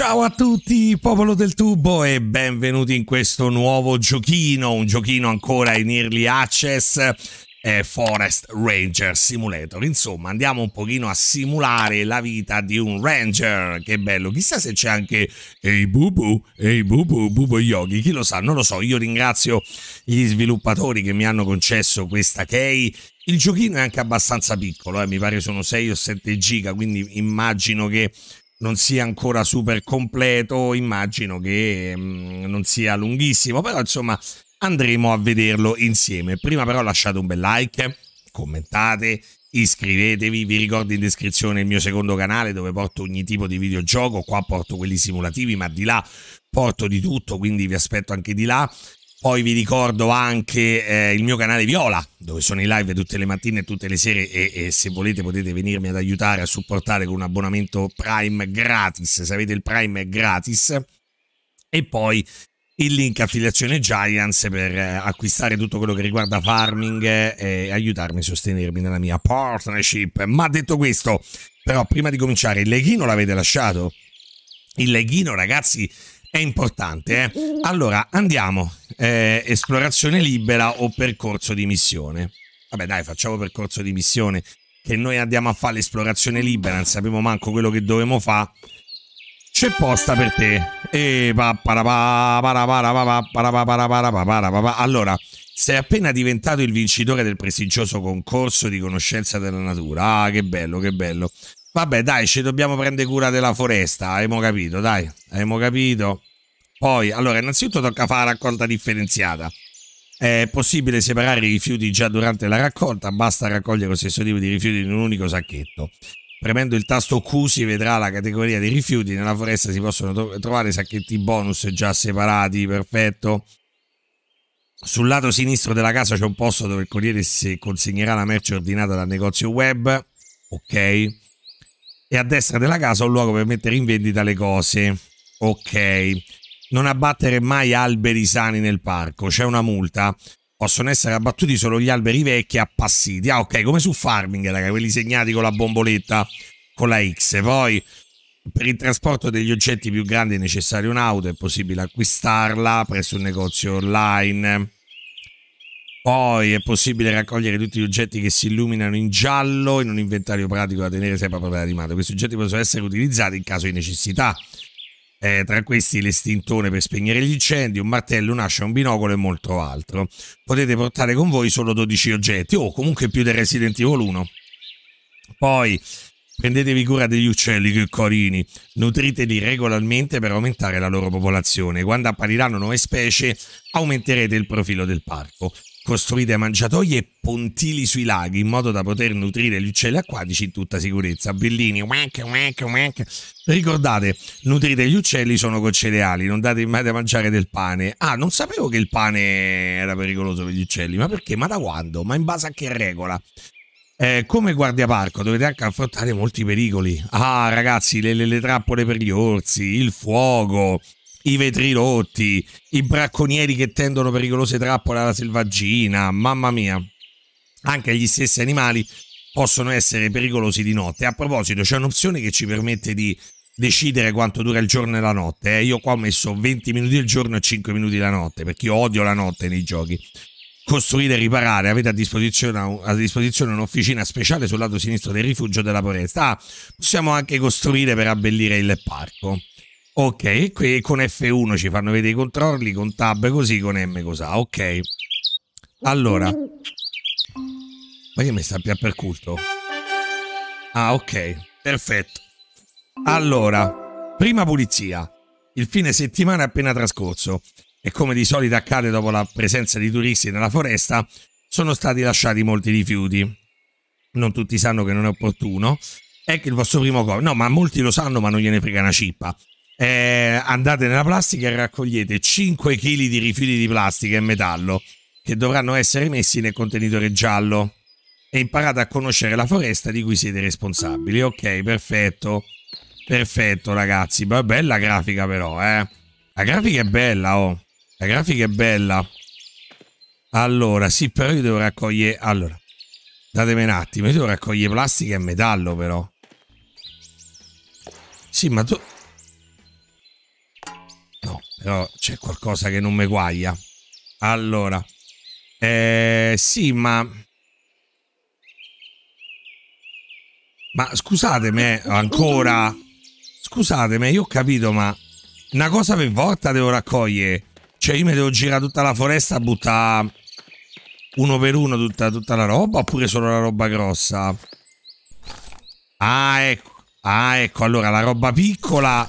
Ciao a tutti, popolo del tubo, e benvenuti in questo nuovo giochino, un giochino ancora in early access. Eh, Forest Ranger Simulator insomma andiamo un pochino a simulare la vita di un ranger che bello chissà se c'è anche ehi hey, bubu ehi hey, bubu bubu yogi chi lo sa non lo so io ringrazio gli sviluppatori che mi hanno concesso questa key il giochino è anche abbastanza piccolo eh? mi pare sono 6 o 7 giga quindi immagino che non sia ancora super completo, immagino che mh, mm, non sia lunghissimo, però insomma andremo a vederlo insieme. Prima però lasciate un bel like, commentate, iscrivetevi, vi ricordo in descrizione il mio secondo canale dove porto ogni tipo di videogioco, qua porto quelli simulativi ma di là porto di tutto quindi vi aspetto anche di là poi vi ricordo anche eh, il mio canale Viola, dove sono in live tutte le mattine e tutte le sere e, e, se volete potete venirmi ad aiutare a supportare con un abbonamento Prime gratis, se avete il Prime è gratis. E poi il link affiliazione Giants per eh, acquistare tutto quello che riguarda farming e aiutarmi a sostenermi nella mia partnership. Ma detto questo, però prima di cominciare, il leghino l'avete lasciato? Il leghino, ragazzi, è importante. Eh? Allora, andiamo. Eh, esplorazione libera o percorso di missione? Vabbè dai, facciamo percorso di missione. Che noi andiamo a fare l'esplorazione libera, non sappiamo manco quello che dovremmo fare. C'è posta per te. E allora, sei appena diventato il vincitore del prestigioso concorso di conoscenza della natura. Ah, che bello, che bello. Vabbè, dai, ci dobbiamo prendere cura della foresta, abbiamo capito, dai, abbiamo capito. Poi, allora, innanzitutto tocca fare la raccolta differenziata. È possibile separare i rifiuti già durante la raccolta, basta raccogliere lo stesso tipo di rifiuti in un unico sacchetto. Premendo il tasto Q si vedrà la categoria dei rifiuti, nella foresta si possono trovare sacchetti bonus già separati, perfetto. Sul lato sinistro della casa c'è un posto dove il corriere consegnerà la merce ordinata dal negozio web, ok e a destra della casa ho un luogo per mettere in vendita le cose. Ok. Non abbattere mai alberi sani nel parco, c'è una multa. Possono essere abbattuti solo gli alberi vecchi e appassiti. Ah, ok, come su farming, raga, quelli segnati con la bomboletta, con la X. Poi per il trasporto degli oggetti più grandi è necessario un'auto, è possibile acquistarla presso un negozio online. Poi è possibile raccogliere tutti gli oggetti che si illuminano in giallo in un inventario pratico da tenere sempre a proprietà animato. Questi oggetti possono essere utilizzati in caso di necessità. Eh, tra questi l'estintone per spegnere gli incendi, un martello, un'ascia, un binocolo e molto altro. Potete portare con voi solo 12 oggetti o comunque più del Resident Evil 1. Poi Prendetevi cura degli uccelli che carini, nutriteli regolarmente per aumentare la loro popolazione. Quando appariranno nuove specie, aumenterete il profilo del parco costruite mangiatoie e pontili sui laghi in modo da poter nutrire gli uccelli acquatici in tutta sicurezza. Bellini, wank, wank, wank. Ricordate, nutrite gli uccelli sono con cereali, non date mai da mangiare del pane. Ah, non sapevo che il pane era pericoloso per gli uccelli, ma perché? Ma da quando? Ma in base a che regola? Eh, come guardiaparco dovete anche affrontare molti pericoli. Ah, ragazzi, le, le, le trappole per gli orsi, il fuoco, i vetri rotti, i bracconieri che tendono pericolose trappole alla selvaggina, mamma mia. Anche gli stessi animali possono essere pericolosi di notte. A proposito, c'è un'opzione che ci permette di decidere quanto dura il giorno e la notte. Eh? Io qua ho messo 20 minuti il giorno e 5 minuti la notte, perché io odio la notte nei giochi. Costruire e riparare, avete a disposizione, a disposizione un'officina speciale sul lato sinistro del rifugio della foresta. Ah, possiamo anche costruire per abbellire il parco. Ok, qui con F1 ci fanno vedere i controlli, con tab così, con M cos'ha, ok. Allora. Ma che mi sta più per culto? Ah, ok, perfetto. Allora, prima pulizia. Il fine settimana è appena trascorso e come di solito accade dopo la presenza di turisti nella foresta, sono stati lasciati molti rifiuti. Non tutti sanno che non è opportuno. È che il vostro primo compito... No, ma molti lo sanno ma non gliene frega una cippa eh, andate nella plastica e raccogliete 5 kg di rifiuti di plastica e metallo che dovranno essere messi nel contenitore giallo e imparate a conoscere la foresta di cui siete responsabili. Ok, perfetto. Perfetto, ragazzi. Ma bella grafica, però, eh. La grafica è bella, oh. La grafica è bella. Allora, sì, però io devo raccogliere... Allora, datemi un attimo. Io devo raccogliere plastica e metallo, però. Sì, ma tu... Però c'è qualcosa che non mi guaglia. Allora. Eh, sì, ma... Ma scusatemi eh, ancora. Scusatemi, io ho capito, ma una cosa per volta devo raccogliere. Cioè, io mi devo girare tutta la foresta a buttare uno per uno tutta, tutta, la roba oppure solo la roba grossa? Ah, ecco. Ah, ecco, allora la roba piccola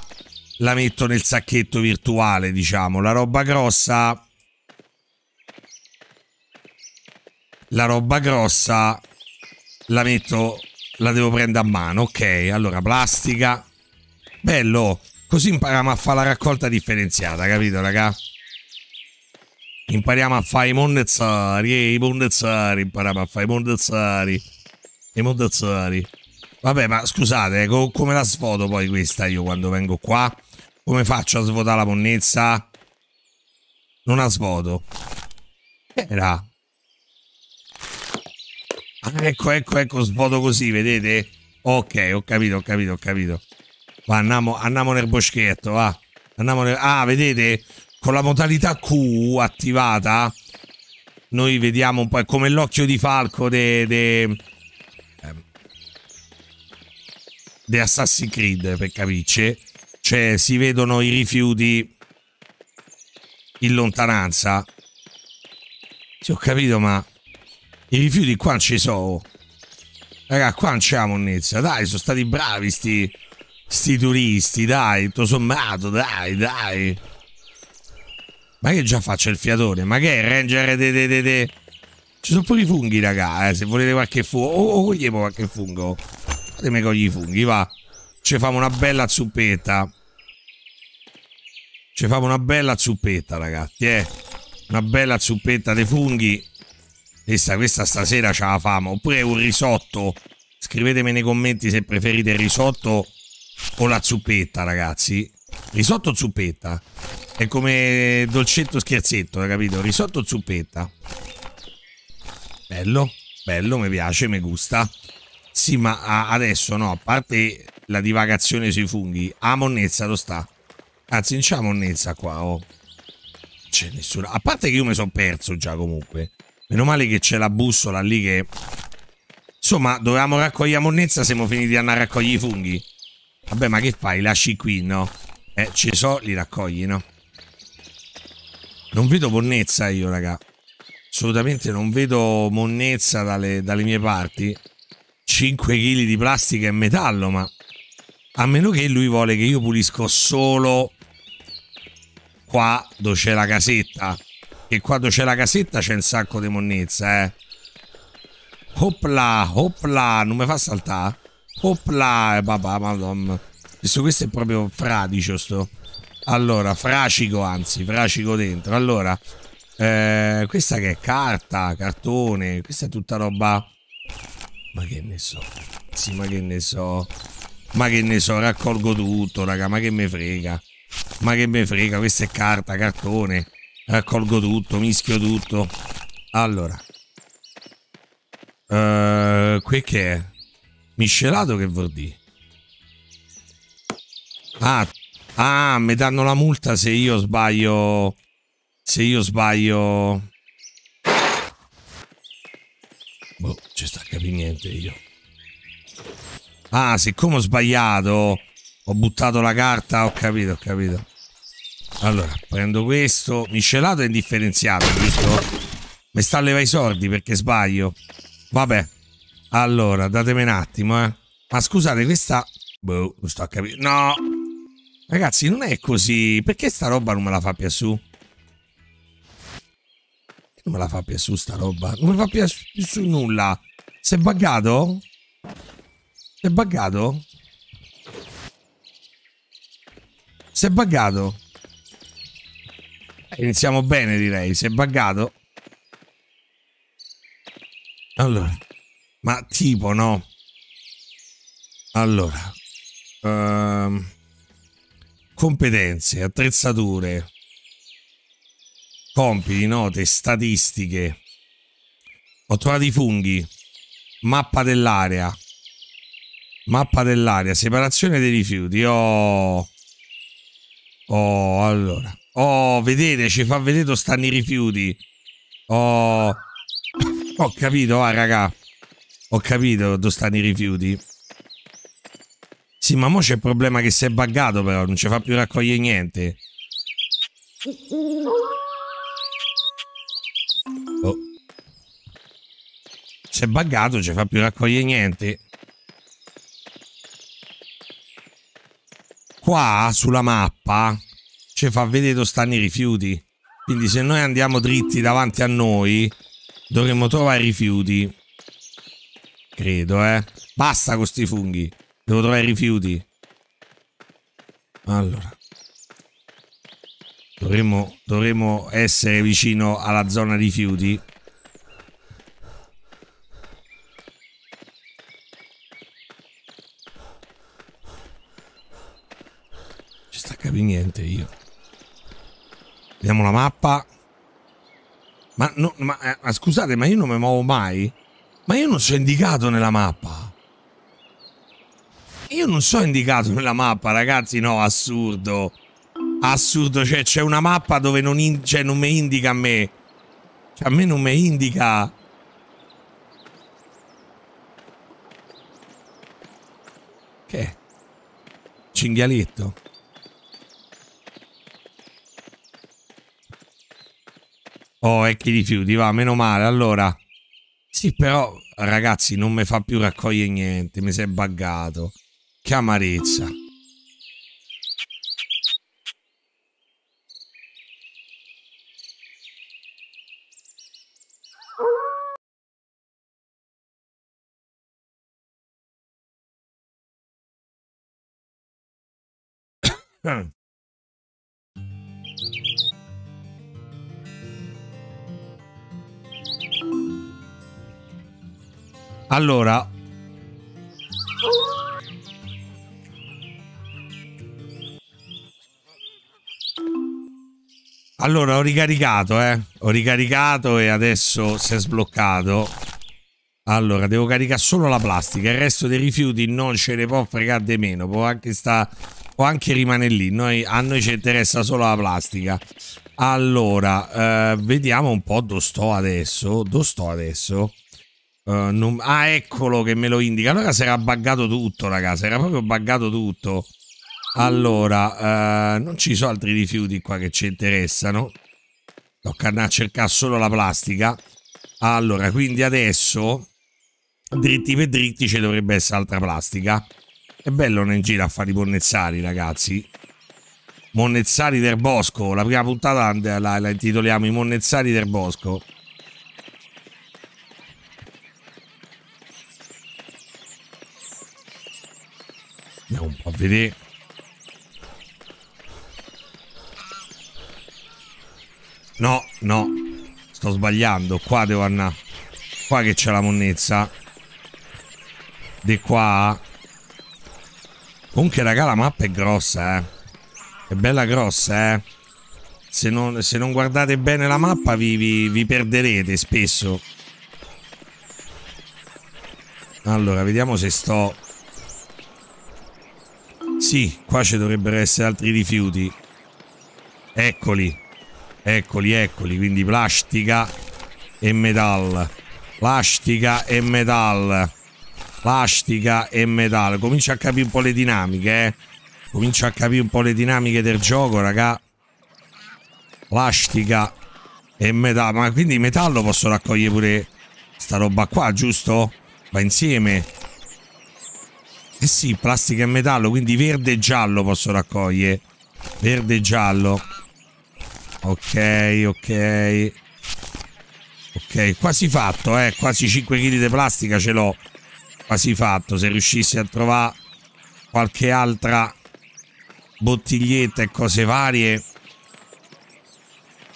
la metto nel sacchetto virtuale, diciamo. La roba grossa... La roba grossa la metto... La devo prendere a mano, ok. Allora, plastica. Bello. Oh. Così impariamo a fare la raccolta differenziata, capito, raga? Impariamo a fare i mondezzari, eh, i mondezzari, impariamo a fare i mondezzari. I mondezzari. Vabbè, ma scusate, eh, come la sfoto poi questa io quando vengo qua? Come faccio a svuotare la monnezza? Non la svuoto. Era. Ah, ecco, ecco, ecco, svuoto così, vedete? Ok, ho capito, ho capito, ho capito. Va, andiamo, andiamo nel boschetto, va. Andiamo nel... Ah, vedete? Con la modalità Q attivata, noi vediamo un po'... È come l'occhio di falco de... de... Ehm, de Assassin's Creed, per capirci cioè, si vedono i rifiuti in lontananza. Sì, ho capito, ma i rifiuti qua non ci sono. Raga, qua non c'è la monnezza. Dai, sono stati bravi sti, sti turisti, dai, tutto sommato, dai, dai. Ma che già faccio il fiatone? Ma che è il ranger de de de de... Ci sono pure i funghi, raga, eh, se volete qualche fungo. Oh, cogliamo oh, oh, qualche fungo. Fatemi cogliere i funghi, va ci famo una bella zuppetta. Ci famo una bella zuppetta, ragazzi, eh. Una bella zuppetta dei funghi. Questa, questa stasera ce la famo. Oppure un risotto. Scrivetemi nei commenti se preferite il risotto o la zuppetta, ragazzi. Risotto o zuppetta? È come dolcetto scherzetto, capito? Risotto o zuppetta? Bello, bello, mi piace, mi gusta. Sì, ma adesso no, a parte la divagazione sui funghi. A monnezza lo sta. Anzi, non c'è monnezza qua, oh. C'è nessuno. A parte che io mi sono perso già comunque. Meno male che c'è la bussola lì che... Insomma, dovevamo raccogliere monnezza, siamo finiti ad andare a raccogliere i funghi. Vabbè, ma che fai? Lasci qui, no? Eh, ci so, li raccogli, no? Non vedo monnezza io, raga. Assolutamente non vedo monnezza dalle, dalle mie parti. 5 kg di plastica e metallo, ma a meno che lui vuole che io pulisco solo qua dove c'è la casetta. E qua dove c'è la casetta c'è un sacco di monnezza, eh. Opla, opla, non mi fa saltare. Opla, eh, papà, madonna. Visto questo è proprio fradicio sto. Allora, fracico anzi, fracico dentro. Allora, eh, questa che è carta, cartone, questa è tutta roba... Ma che ne so. Sì, ma che ne so. Ma che ne so, raccolgo tutto, raga, ma che me frega. Ma che me frega, questa è carta, cartone. Raccolgo tutto, mischio tutto. Allora. Uh, eh, qui che è? Miscelato che vuol dire? Ah, ah, mi danno la multa se io sbaglio... Se io sbaglio... Boh, ci sta a capire niente io. Ah, siccome ho sbagliato, ho buttato la carta, ho capito, ho capito. Allora, prendo questo, miscelato e indifferenziato, giusto? Mi sta a levare i soldi perché sbaglio. Vabbè. Allora, datemi un attimo, eh. Ma scusate, questa... Boh, non sto a capire. No! Ragazzi, non è così. Perché sta roba non me la fa più su? Non me la fa più su sta roba. Non me la fa più su nulla. Si è buggato? Si è buggato? Si è buggato? Eh, iniziamo bene direi, si è buggato. Allora, ma tipo no. Allora, uh, competenze, attrezzature, compiti, note, statistiche. Ho trovato i funghi, mappa dell'area, Mappa dell'aria, separazione dei rifiuti. Oh, oh allora. Oh, vedete, ci fa vedere dove stanno i rifiuti. Oh, ho capito, ah, raga. Ho capito dove stanno i rifiuti. Sì, ma mo c'è il problema che si è buggato, però. Non ci fa più raccogliere niente. Oh. Si è buggato, non ci fa più raccogliere niente. qua sulla mappa ci fa vedere dove stanno i rifiuti. Quindi se noi andiamo dritti davanti a noi, dovremmo trovare i rifiuti. Credo, eh. Basta con questi funghi. Devo trovare i rifiuti. Allora. Dovremmo, dovremmo essere vicino alla zona rifiuti. capire niente io. Vediamo la mappa. Ma, no, ma, eh, ma, scusate, ma io non mi muovo mai? Ma io non sono indicato nella mappa. Io non sono indicato nella mappa, ragazzi, no, assurdo. Assurdo, cioè c'è una mappa dove non, in, cioè, non mi indica a me. Cioè a me non mi indica... Che? Cinghialetto? Oh, e chi rifiuti, va, meno male. Allora, sì, però, ragazzi, non mi fa più raccogliere niente, mi si è buggato. Che amarezza. Allora... Allora, ho ricaricato, eh. Ho ricaricato e adesso si è sbloccato. Allora, devo caricare solo la plastica. Il resto dei rifiuti non ce ne può fregare di meno. Può anche, sta... può anche rimanere lì. Noi... A noi ci interessa solo la plastica. Allora, eh, vediamo un po' dove sto adesso. Dove sto adesso? Eh, non... Ah, eccolo che me lo indica. Allora si era buggato tutto, ragazzi. Era proprio buggato tutto. Allora, uh, non ci sono altri rifiuti qua che ci interessano. Tocca a cercare solo la plastica. Allora, quindi adesso, dritti per dritti, ci dovrebbe essere altra plastica. È bello non in giro a fare i monnezzari, ragazzi. Monnezzari del bosco. La prima puntata la, la intitoliamo I monnezzari del bosco. A vedere. No, no. Sto sbagliando. Qua devo andare. Qua che c'è la monnezza. Di qua. Comunque, raga, la mappa è grossa, eh. È bella grossa, eh. Se non, se non guardate bene la mappa vi, vi, vi perderete spesso. Allora, vediamo se sto sì, qua ci dovrebbero essere altri rifiuti. Eccoli. Eccoli, eccoli. Quindi plastica e metal. Plastica e metal. Plastica e metal. Comincio a capire un po' le dinamiche, eh. Comincio a capire un po' le dinamiche del gioco, raga. Plastica e metallo. Ma quindi metallo posso raccogliere pure sta roba qua, giusto? Va insieme. Eh sì, plastica e metallo, quindi verde e giallo posso raccogliere. Verde e giallo. Ok, ok. Ok, quasi fatto, eh. Quasi 5 kg di plastica ce l'ho. Quasi fatto. Se riuscissi a trovare qualche altra bottiglietta e cose varie.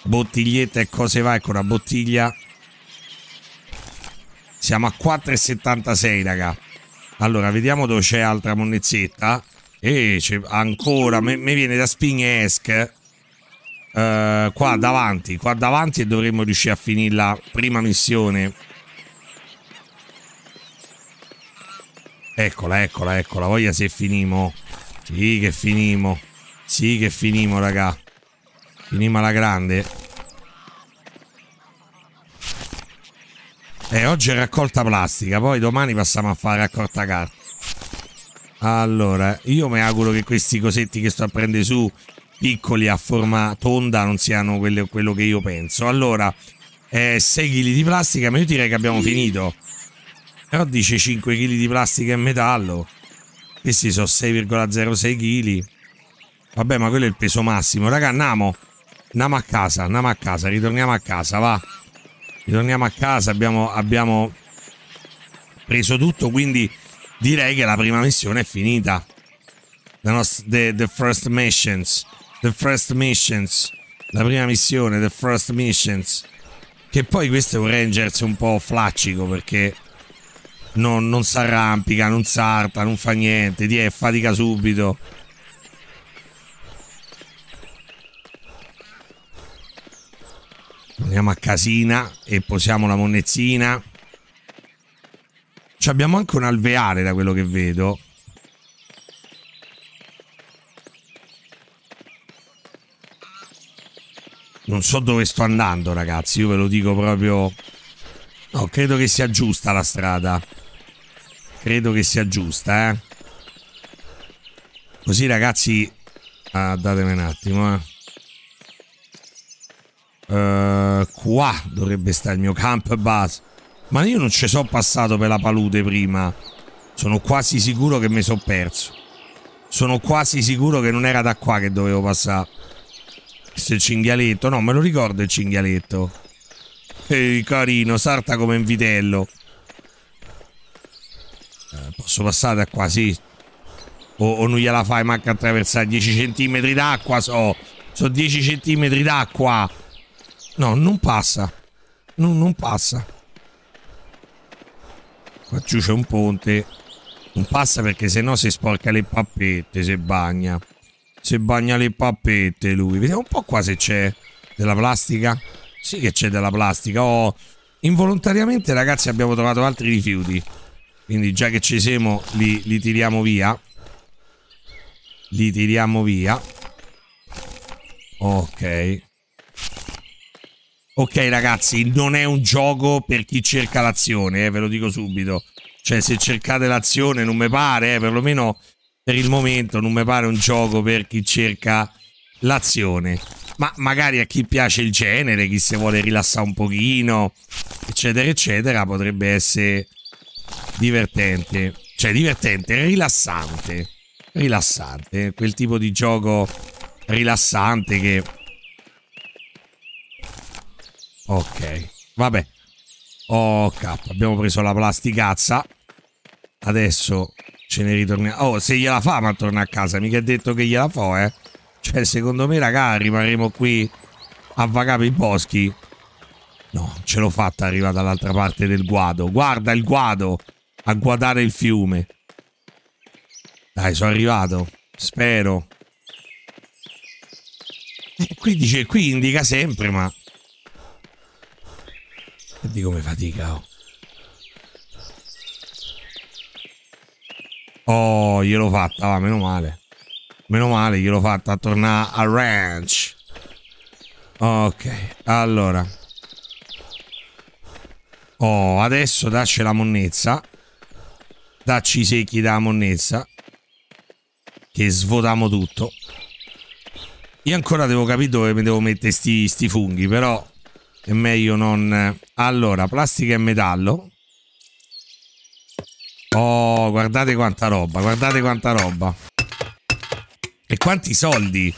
Bottiglietta e cose varie. Ecco una bottiglia. Siamo a 4,76, raga. Allora, vediamo dove c'è altra monnezzetta. E c'è ancora, mi viene da spinge esche. Eh, qua davanti, qua davanti e dovremmo riuscire a finire la prima missione. Eccola, eccola, eccola. Voglia se finimo. Sì che finimo. Sì che finimo, raga. Finimo alla grande. E oggi è raccolta plastica, poi domani passiamo a fare raccolta carta. Allora, io mi auguro che questi cosetti che sto a prendere su, piccoli a forma tonda, non siano quelle, quello che io penso. Allora, eh, 6 kg di plastica, ma io direi che abbiamo finito. Però dice 5 kg di plastica e metallo. Questi sono 6,06 kg. Vabbè, ma quello è il peso massimo. Raga, andiamo. Andiamo a casa, andiamo a casa, ritorniamo a casa, va ritorniamo a casa, abbiamo, abbiamo preso tutto, quindi direi che la prima missione è finita. The, nos- the, the first missions. The first missions. La prima missione, the first missions. Che poi questo è un Rangers un po' flaccico perché non, non si arrampica, non sarta, non fa niente, ti è fatica subito. Andiamo a Casina e posiamo la monnezzina. Ci abbiamo anche un alveare da quello che vedo. Non so dove sto andando, ragazzi. Io ve lo dico proprio... No, credo che sia giusta la strada. Credo che sia giusta, eh. Così, ragazzi... Ah, datemi un attimo, eh. Uh qua dovrebbe stare il mio camp base. Ma io non ci sono passato per la palude prima. Sono quasi sicuro che mi sono perso. Sono quasi sicuro che non era da qua che dovevo passare. Questo è il cinghialetto. No, me lo ricordo il cinghialetto. Ehi, carino, sarta come un vitello. Eh, posso passare da qua, sì. O, o non gliela fai manca attraversare 10 cm d'acqua, so. Sono 10 cm d'acqua. No, non passa. No, non passa. Qua giù c'è un ponte. Non passa perché sennò si sporca le pappette, se bagna. Se bagna le pappette lui. Vediamo un po' qua se c'è della plastica. Sì che c'è della plastica. Oh, involontariamente ragazzi abbiamo trovato altri rifiuti. Quindi già che ci siamo li, li tiriamo via. Li tiriamo via. Ok. Ok ragazzi, non è un gioco per chi cerca l'azione, eh, ve lo dico subito. Cioè se cercate l'azione non mi pare, eh, perlomeno per il momento non mi pare un gioco per chi cerca l'azione. Ma magari a chi piace il genere, chi si vuole rilassare un pochino, eccetera eccetera, potrebbe essere divertente. Cioè divertente, rilassante. Rilassante, quel tipo di gioco rilassante che Ok, vabbè. Oh, capo, abbiamo preso la plasticazza. Adesso ce ne ritorniamo. Oh, se gliela fa ma torna a casa, mica è detto che gliela fa, eh. Cioè, secondo me, raga, rimarremo qui a vagare i boschi. No, ce l'ho fatta arrivare dall'altra parte del guado. Guarda il guado a guardare il fiume. Dai, sono arrivato. Spero. E eh, qui dice, qui indica sempre, ma Vedi come fatica, oh. Oh, gliel'ho fatta, va, meno male. Meno male, gliel'ho fatta a tornare al ranch. Ok, allora. Oh, adesso dacci la monnezza. Dacci i secchi della monnezza. Che svuotiamo tutto. Io ancora devo capire dove mi devo mettere sti, sti funghi, però è meglio non... Allora, plastica e metallo. Oh, guardate quanta roba, guardate quanta roba. E quanti soldi.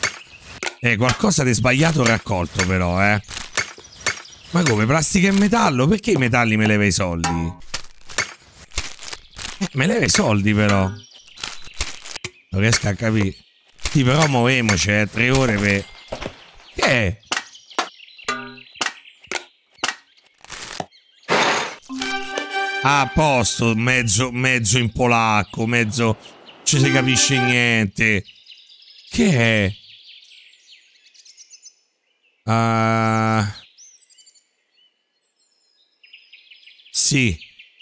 Eh, qualcosa di sbagliato raccolto però, eh. Ma come, plastica e metallo? Perché i metalli me leva i soldi? me leva i soldi però. Non riesco a capire. Sì, però muoviamoci eh. Tre ore per... Che è? Ah, a posto, mezzo, mezzo in polacco, mezzo... ci si capisce niente. Che è? Uh... Sì,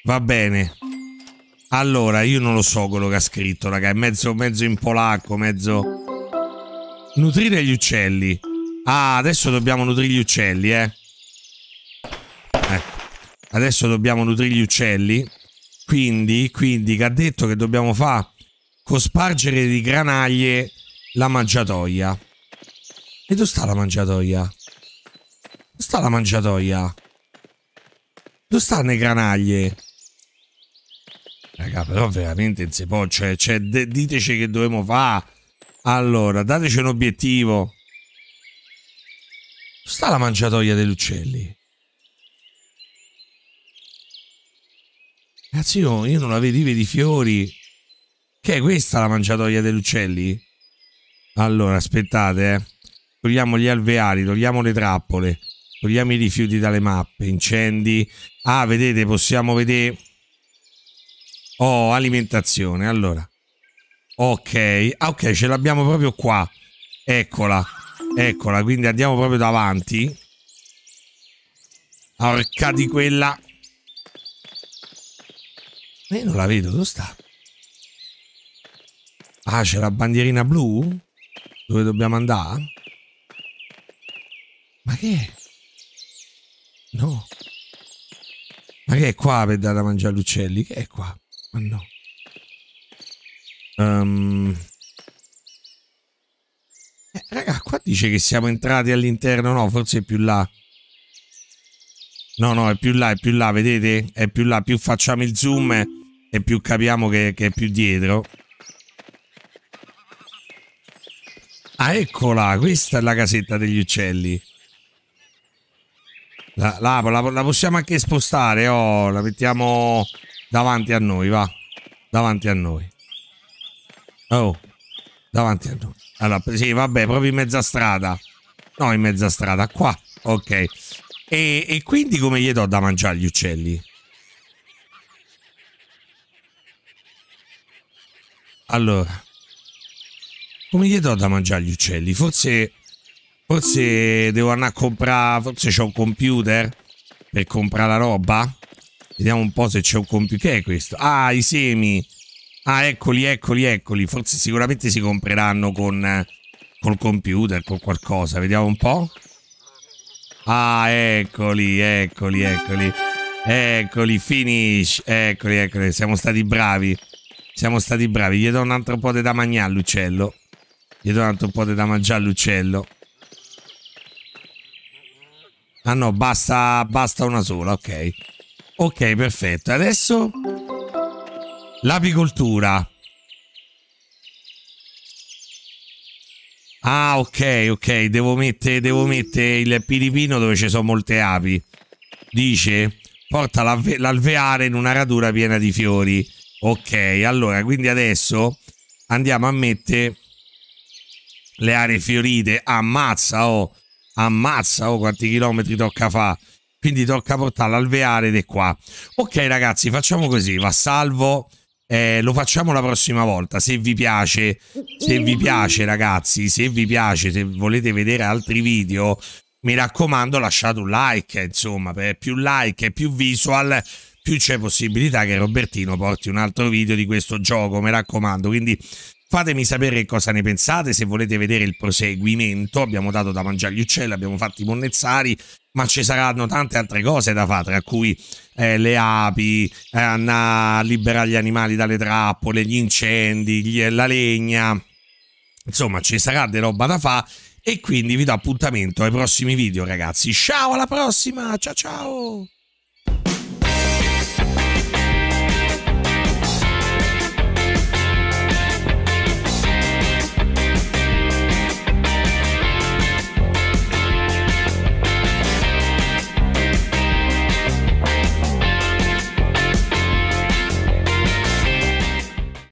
va bene. Allora, io non lo so quello che ha scritto, raga. È mezzo, mezzo in polacco, mezzo... Nutrire gli uccelli. Ah, adesso dobbiamo nutrire gli uccelli, eh adesso dobbiamo nutrire gli uccelli. Quindi, quindi, che ha detto che dobbiamo fare? Cospargere di granaglie la mangiatoia. E dove sta la mangiatoia? Dove sta la mangiatoia? Dove stanno le granaglie? Raga, però veramente non si può. Cioè, cioè diteci che dobbiamo fare. Allora, dateci un obiettivo. Dove sta la mangiatoia degli uccelli? Cazzo, io, io non la vedevo di fiori. Che è questa la mangiatoia degli uccelli? Allora, aspettate, eh. Togliamo gli alveari, togliamo le trappole, togliamo i rifiuti dalle mappe, incendi. Ah, vedete, possiamo vedere... Oh, alimentazione, allora. Ok, ah, ok, ce l'abbiamo proprio qua. Eccola, eccola, quindi andiamo proprio davanti. Orca di quella. Io non la vedo, dove sta? Ah, c'è la bandierina blu? Dove dobbiamo andare? Ma che è? No. Ma che è qua per dare da mangiare agli uccelli? Che è qua? Ma no. Um... Eh, raga, qua dice che siamo entrati all'interno, no, forse è più là. No, no, è più là, è più là, vedete? È più là, più facciamo il zoom e più capiamo che, che è più dietro. Ah, eccola, questa è la casetta degli uccelli. La, la, la, la, possiamo anche spostare, oh, la mettiamo davanti a noi, va. Davanti a noi. Oh, davanti a noi. Allora, sì, vabbè, proprio in mezza strada. No, in mezza strada, qua. Ok. E, e quindi come gli do da mangiare gli uccelli? Allora, come gli do da mangiare gli uccelli? Forse, forse devo andare a comprare, forse c'è un computer per comprare la roba? Vediamo un po' se c'è un computer. Che è questo? Ah, i semi. Ah, eccoli, eccoli, eccoli. Forse sicuramente si compreranno con col computer, con qualcosa. Vediamo un po'. Ah, eccoli, eccoli, eccoli. Eccoli, finish. Eccoli, eccoli. Siamo stati bravi. Siamo stati bravi. Gli do un altro po' di da mangiare all'uccello. Gli do un altro po' di da mangiare all'uccello. Ah no, basta, basta una sola, ok. Ok, perfetto. Adesso l'apicoltura. Ah, ok, ok. Devo mettere, devo mettere il piripino dove ci sono molte api. Dice, porta l'alveare in una radura piena di fiori. Ok, allora, quindi adesso andiamo a mettere le aree fiorite. Ammazza, oh. Ammazza, oh, quanti chilometri tocca fa. Quindi tocca portare l'alveare di qua. Ok, ragazzi, facciamo così. Va salvo eh, lo facciamo la prossima volta. Se vi piace, se vi piace, ragazzi, se vi piace, se volete vedere altri video, mi raccomando, lasciate un like. Insomma, per più like e più visual, più c'è possibilità che Robertino porti un altro video di questo gioco. Mi raccomando, quindi Fatemi sapere cosa ne pensate, se volete vedere il proseguimento, abbiamo dato da mangiare gli uccelli, abbiamo fatto i monnezzari, ma ci saranno tante altre cose da fare, tra cui eh, le api, eh, a liberare gli animali dalle trappole, gli incendi, gli, la legna, insomma ci sarà di roba da fare e quindi vi do appuntamento ai prossimi video ragazzi, ciao alla prossima, ciao ciao!